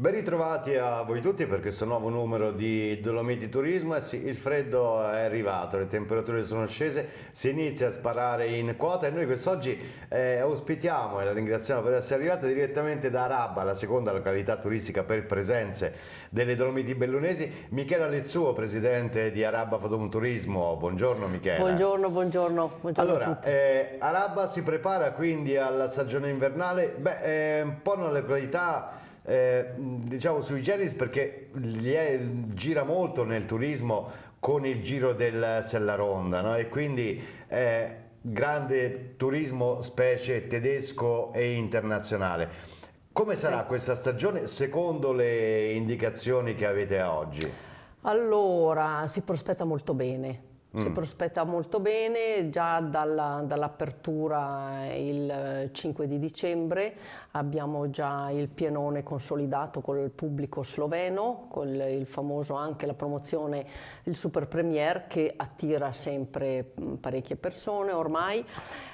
Ben ritrovati a voi tutti per questo nuovo numero di Dolomiti Turismo. Eh il freddo è arrivato, le temperature sono scese, si inizia a sparare in quota e noi quest'oggi eh, ospitiamo e la ringraziamo per essere arrivata direttamente da Rabba, la seconda località turistica per presenze delle Dolomiti Bellunesi, Michela Lezzuo, presidente di Arabba Fodom Turismo. Buongiorno Michela. Buongiorno, buongiorno. buongiorno allora, eh, Arabba si prepara quindi alla stagione invernale, beh, è eh, un po' una località eh, diciamo sui generis perché è, gira molto nel turismo con il giro del Sella Ronda no? e quindi eh, grande turismo specie tedesco e internazionale. Come sarà questa stagione secondo le indicazioni che avete oggi? Allora, si prospetta molto bene, si mm. prospetta molto bene, già dalla, dall'apertura il 5 eh, di dicembre abbiamo già il pienone consolidato col pubblico sloveno, con il famoso anche la promozione, il Super Premier che attira sempre mm, parecchie persone ormai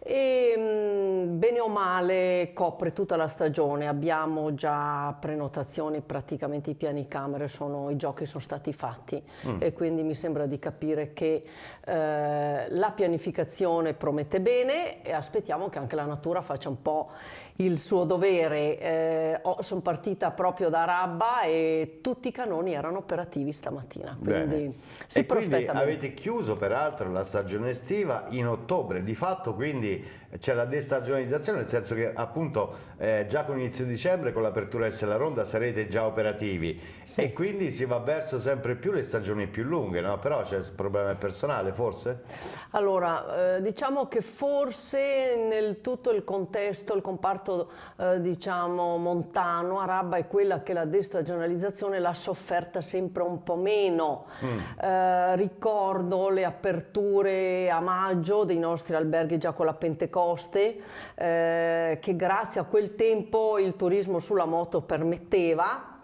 e mm, bene o male copre tutta la stagione, abbiamo già prenotazioni, praticamente i piani camere, sono, i giochi sono stati fatti mm. e quindi mi sembra di capire che eh, la pianificazione promette bene e aspettiamo che anche la natura faccia un po' il suo dovere. Eh, sono partita proprio da Rabba e tutti i canoni erano operativi stamattina, quindi si e prospetta quindi avete chiuso peraltro la stagione estiva in ottobre, di fatto quindi quindi c'è la destagionalizzazione, nel senso che appunto eh, già con inizio dicembre, con l'apertura di la Ronda, sarete già operativi sì. e quindi si va verso sempre più le stagioni più lunghe, no? però c'è il problema personale forse? Allora, eh, diciamo che forse nel tutto il contesto, il comparto eh, diciamo montano, araba è quella che la destagionalizzazione l'ha sofferta sempre un po' meno. Mm. Eh, ricordo le aperture a maggio dei nostri alberghi già con la Pentecoste coste eh, che grazie a quel tempo il turismo sulla moto permetteva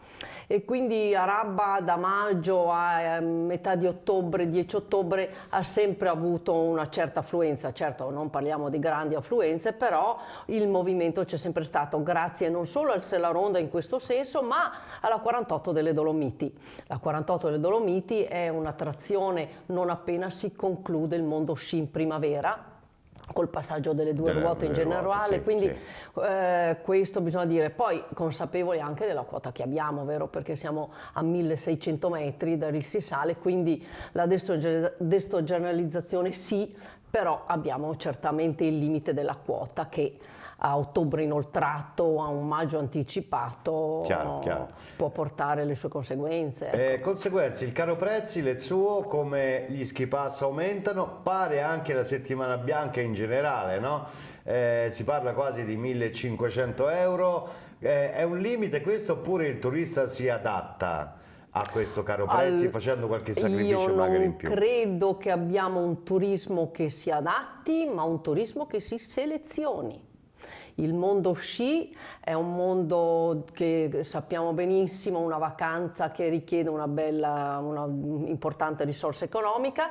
e quindi a Rabba da maggio a ehm, metà di ottobre, 10 ottobre ha sempre avuto una certa affluenza, certo non parliamo di grandi affluenze, però il movimento c'è sempre stato grazie non solo al Sella Ronda in questo senso, ma alla 48 delle Dolomiti. La 48 delle Dolomiti è un'attrazione non appena si conclude il mondo sci in primavera, col passaggio delle due delle, ruote in generale, ruote, sì, quindi sì. Eh, questo bisogna dire, poi consapevoli anche della quota che abbiamo, vero? Perché siamo a 1600 metri da Rissi Sale, quindi la destogionalizzazione sì, però abbiamo certamente il limite della quota che a ottobre inoltrato o a un maggio anticipato chiaro, chiaro. può portare le sue conseguenze. Eh, ecco. Eh, conseguenze, il caro prezzi, suo, come gli schipass aumentano, pare anche la settimana bianca in generale, no? eh, si parla quasi di 1500 euro, eh, è un limite questo oppure il turista si adatta? a questo caro prezzi Al... facendo qualche sacrificio magari in più? Io credo che abbiamo un turismo che si adatti ma un turismo che si selezioni il mondo sci è un mondo che sappiamo benissimo, una vacanza che richiede una bella, una importante risorsa economica,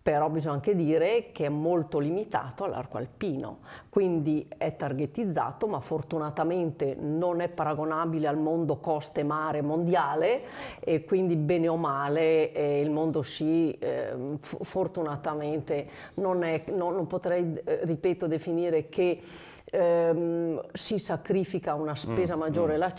però bisogna anche dire che è molto limitato all'arco alpino, quindi è targetizzato ma fortunatamente non è paragonabile al mondo coste mare mondiale e quindi bene o male eh, il mondo sci eh, fortunatamente non è, no, non potrei, eh, ripeto, definire che ehm, si sacrifica una spesa mm, maggiore mm. la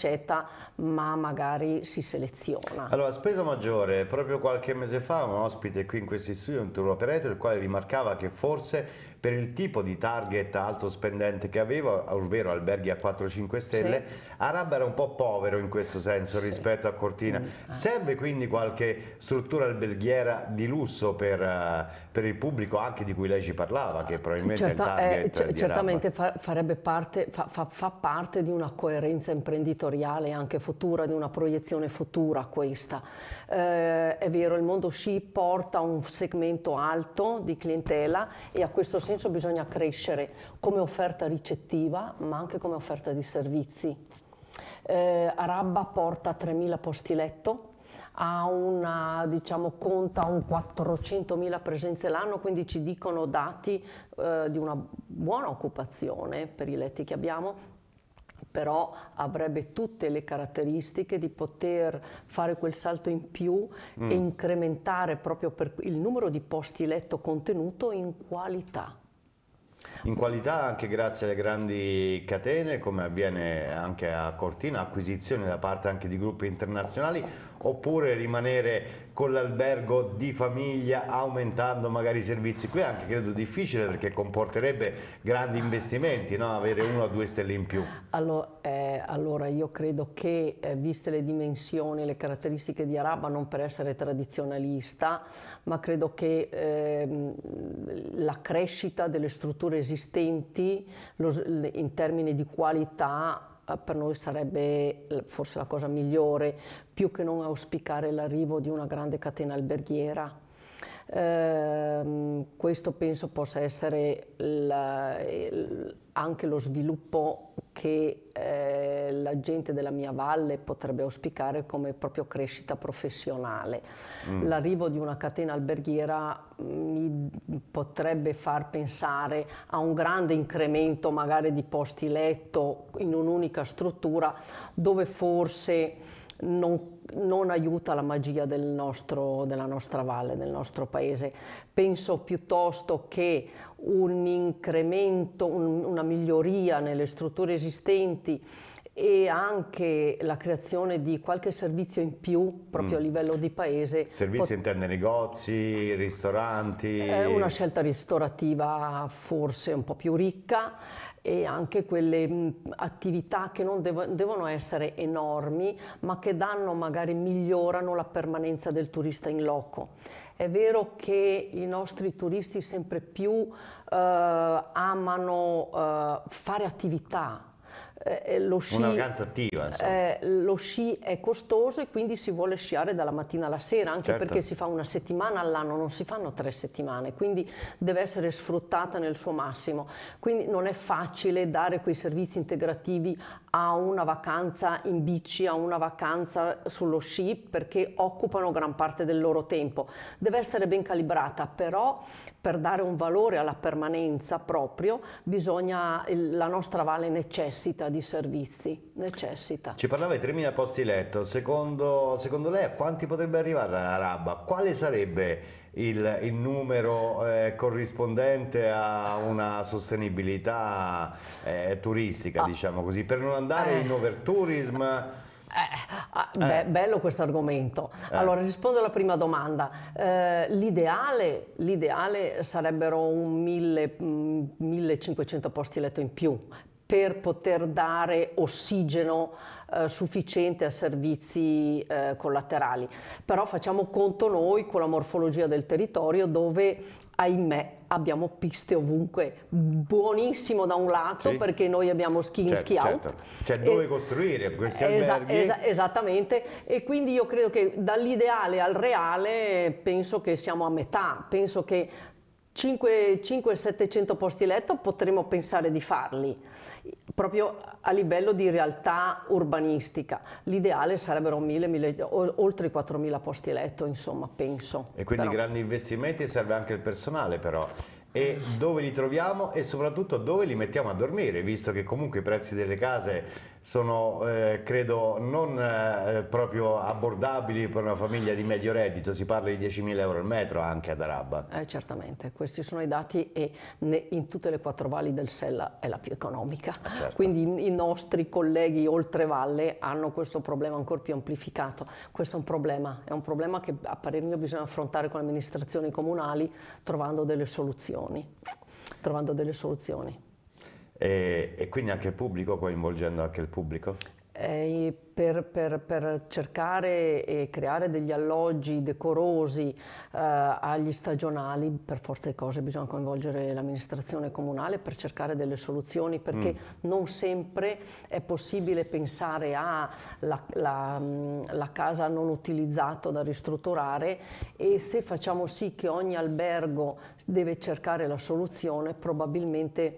ma magari si seleziona. Allora, spesa maggiore, proprio qualche mese fa un ospite qui in questi studi, un tour operator, il quale rimarcava che forse per il tipo di target alto spendente che avevo, ovvero alberghi a 4-5 stelle, sì. Arab era un po' povero in questo senso sì. rispetto a Cortina. Mm. Ah. Serve quindi qualche struttura alberghiera di lusso per, eh, per, il pubblico anche di cui lei ci parlava, che probabilmente Certa, è il certo, eh, target eh, di Certamente farebbe parte, fa, fa, fa parte di una coerenza imprenditoriale anche futura, di una proiezione futura questa. Eh, è vero, il mondo sci porta un segmento alto di clientela e a questo senso senso bisogna crescere come offerta ricettiva ma anche come offerta di servizi. Eh, Arabba porta 3.000 posti letto, una, diciamo, conta un 400.000 presenze l'anno, quindi ci dicono dati eh, di una buona occupazione per i letti che abbiamo, però avrebbe tutte le caratteristiche di poter fare quel salto in più mm. e incrementare proprio il numero di posti letto contenuto in qualità. In qualità anche grazie alle grandi catene, come avviene anche a Cortina, acquisizioni da parte anche di gruppi internazionali oppure rimanere con l'albergo di famiglia aumentando magari i servizi qui è anche credo difficile perché comporterebbe grandi investimenti no? avere uno o due stelle in più allora, eh, allora io credo che eh, viste le dimensioni le caratteristiche di Araba non per essere tradizionalista ma credo che eh, la crescita delle strutture esistenti lo, in termini di qualità eh, per noi sarebbe forse la cosa migliore, più che non auspicare l'arrivo di una grande catena alberghiera. Eh, questo penso possa essere la, anche lo sviluppo che eh, la gente della mia valle potrebbe auspicare come proprio crescita professionale. Mm. L'arrivo di una catena alberghiera mm, mi potrebbe far pensare a un grande incremento magari di posti letto in un'unica struttura dove forse non, non aiuta la magia del nostro, della nostra valle, del nostro paese. Penso piuttosto che un incremento, un, una miglioria nelle strutture esistenti e anche la creazione di qualche servizio in più proprio mm. a livello di paese. Servizi interni, negozi, ristoranti? È una scelta ristorativa forse un po' più ricca e anche quelle mh, mm, attività che non devo, devono essere enormi ma che danno magari migliorano la permanenza del turista in loco. È vero che i nostri turisti sempre più eh, amano eh, fare attività eh, eh, lo sci, una vacanza attiva. Eh, lo sci è costoso e quindi si vuole sciare dalla mattina alla sera, anche certo. perché si fa una settimana all'anno, non si fanno tre settimane, quindi deve essere sfruttata nel suo massimo. Quindi non è facile dare quei servizi integrativi a una vacanza in bici, a una vacanza sullo sci, perché occupano gran parte del loro tempo. Deve essere ben calibrata, però per dare un valore alla permanenza proprio, bisogna, la nostra valle necessita di servizi, necessita. Ci parlava di 3.000 posti letto, secondo, secondo lei a quanti potrebbe arrivare la Rabba? Quale sarebbe il, il, numero eh, corrispondente a una sostenibilità eh, turistica, ah, diciamo così, per non andare eh. in overtourism eh, ah, be- eh. bello questo argomento. Eh. Allora, rispondo alla prima domanda. Eh, l'ideale, l'ideale, sarebbero un 1000, 1500 mm, posti letto in più per poter dare ossigeno eh, sufficiente a servizi eh, collaterali. Però facciamo conto noi con la morfologia del territorio dove ahimè abbiamo piste ovunque, buonissimo da un lato sì. perché noi abbiamo skin certo, schi out. Certo. Cioè dove e, costruire questi esa alberghi? Esa esattamente e quindi io credo che dall'ideale al reale penso che siamo a metà, penso che 5-700 posti letto potremmo pensare di farli proprio a livello di realtà urbanistica. L'ideale sarebbero 1000, 1000, oltre i 4.000 posti letto, insomma, penso. E quindi però. grandi investimenti serve anche il personale però. E dove li troviamo e soprattutto dove li mettiamo a dormire, visto che comunque i prezzi delle case sono eh, credo non eh, proprio abbordabili per una famiglia di medio reddito, si parla di 10.000 euro al metro anche ad Araba. Eh, certamente, questi sono i dati e in tutte le quattro valli del Sella è la più economica, ah, certo. quindi i nostri colleghi oltre valle hanno questo problema ancora più amplificato, questo è un problema, è un problema che a parer mio bisogna affrontare con le amministrazioni comunali trovando delle soluzioni. Trovando delle soluzioni. E, e quindi anche il pubblico, coinvolgendo anche il pubblico? Eh, per, per, per, cercare e creare degli alloggi decorosi eh, agli stagionali, per forza di cose bisogna coinvolgere l'amministrazione comunale per cercare delle soluzioni, perché mm. non sempre è possibile pensare alla mm, casa non utilizzata da ristrutturare e se facciamo sì che ogni albergo deve cercare la soluzione, probabilmente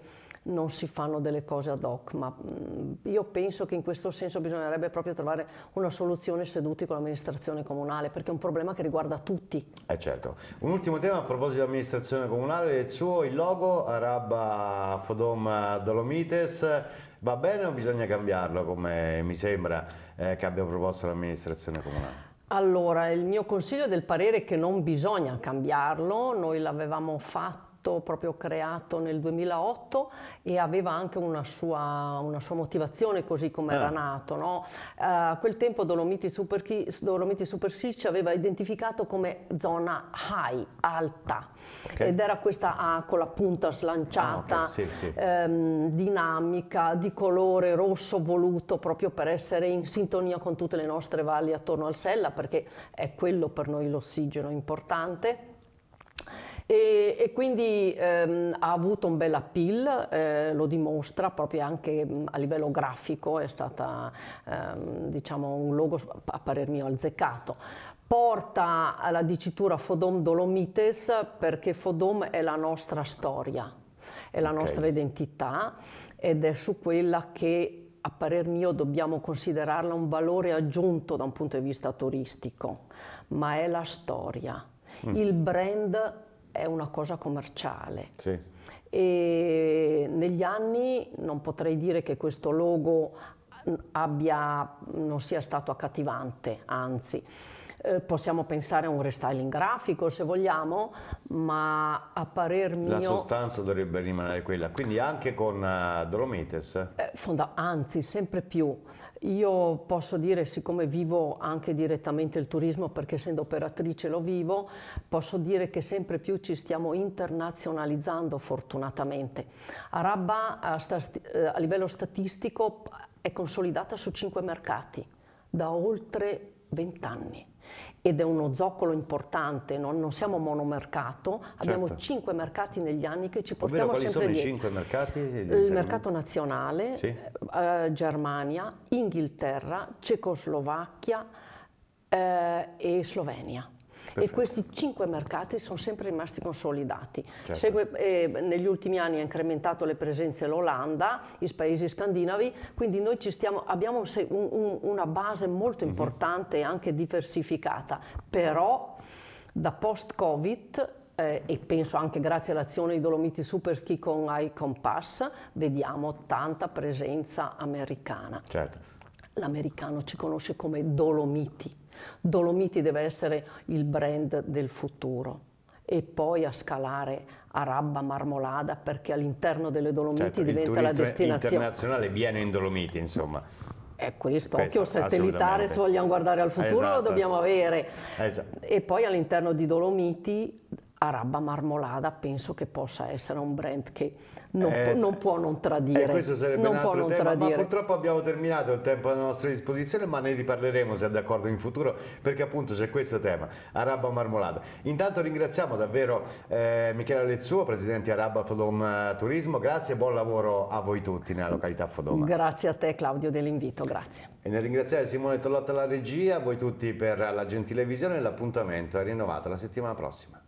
non si fanno delle cose ad hoc, ma mm, io penso che in questo senso bisognerebbe proprio trovare una soluzione seduti con l'amministrazione comunale, perché è un problema che riguarda tutti. Eh certo. Un ultimo tema a proposito dell'amministrazione comunale, il suo, il logo, Araba Fodom Dolomites, va bene o bisogna cambiarlo come mi sembra eh, che abbia proposto l'amministrazione comunale? Allora, il mio consiglio è del parere che non bisogna cambiarlo, noi l'avevamo fatto fatto, proprio creato nel 2008 e aveva anche una sua, una sua motivazione così come ah. era eh. nato. No? A eh, quel tempo Dolomiti Super, Dolomiti Super Sea ci aveva identificato come zona high, alta, okay. ed era questa A con la punta slanciata, ah, okay. sì, sì. Ehm, dinamica, di colore rosso voluto proprio per essere in sintonia con tutte le nostre valli attorno al Sella perché è quello per noi l'ossigeno importante e, e quindi ehm, ha avuto un bel appeal, eh, lo dimostra proprio anche a livello grafico, è stata ehm, diciamo un logo a parer mio azzeccato porta alla dicitura Fodom Dolomites perché Fodom è la nostra storia, è la okay. nostra identità ed è su quella che a parer mio dobbiamo considerarla un valore aggiunto da un punto di vista turistico, ma è la storia. Mm. Il brand è una cosa commerciale. Sì. E negli anni non potrei dire che questo logo abbia, non sia stato accattivante, anzi. Eh, possiamo pensare a un restyling grafico se vogliamo, ma a parer mio... La sostanza dovrebbe rimanere quella, quindi anche con uh, eh, Dolomites? Eh, fonda... anzi, sempre più. Io posso dire, siccome vivo anche direttamente il turismo, perché essendo operatrice lo vivo, posso dire che sempre più ci stiamo internazionalizzando fortunatamente. Arabba a, eh, a livello statistico è consolidata su cinque mercati da oltre 20 anni ed è uno zoccolo importante, no? non siamo monomercato, certo. abbiamo cinque mercati negli anni che ci portiamo Ovvero, sempre dietro. quali sono dietro. i cinque mercati? Il mercato nazionale, sì. eh, Germania, Inghilterra, Cecoslovacchia eh, e Slovenia. Perfetto. e questi cinque mercati sono sempre rimasti consolidati. Certo. Segue, eh, negli ultimi anni ha incrementato le presenze l'Olanda, i paesi scandinavi, quindi noi stiamo, abbiamo un, un, una base molto mhm. importante e anche diversificata, però da post-Covid eh, e penso anche grazie all'azione di Dolomiti Superski con iCompass vediamo tanta presenza americana. Certo. L'americano ci conosce come Dolomiti Dolomiti deve essere il brand del futuro e poi a scalare a Rabba Marmolada perché all'interno delle Dolomiti certo, diventa la destinazione internazionale viene in Dolomiti insomma è questo, questo occhio satellitare se vogliamo guardare al futuro esatto. lo dobbiamo avere esatto. e poi all'interno di Dolomiti Araba Marmolada penso che possa essere un brand che non, eh, può, non può non tradire. Eh, questo sarebbe non un altro tema, tradire. ma purtroppo abbiamo terminato il tempo a nostra disposizione, ma ne riparleremo se è d'accordo in futuro, perché appunto c'è questo tema, Araba Marmolada. Intanto ringraziamo davvero eh, Michela Lezzuo, presidente Araba Fodom eh, Turismo, grazie e buon lavoro a voi tutti nella località Fodoma. Grazie a te Claudio dell'invito, grazie. E nel ringraziare Simone Tollotta alla regia, a voi tutti per la gentile visione l'appuntamento è rinnovato la settimana prossima.